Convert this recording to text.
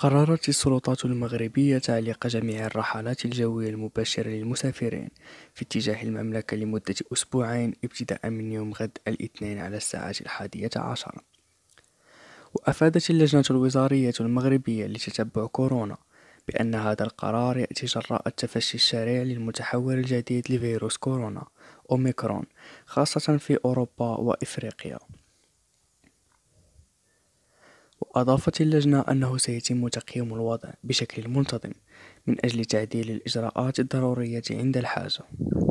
قررت السلطات المغربية تعليق جميع الرحلات الجوية المباشرة للمسافرين في اتجاه المملكة لمدة أسبوعين ابتداء من يوم غد الاثنين على الساعة الحادية عشر وأفادت اللجنة الوزارية المغربية لتتبع كورونا بأن هذا القرار يأتي جراء التفشي الشريع للمتحول الجديد لفيروس كورونا أوميكرون خاصة في أوروبا وإفريقيا وأضافت اللجنة أنه سيتم تقييم الوضع بشكل منتظم من أجل تعديل الإجراءات الضرورية عند الحاجة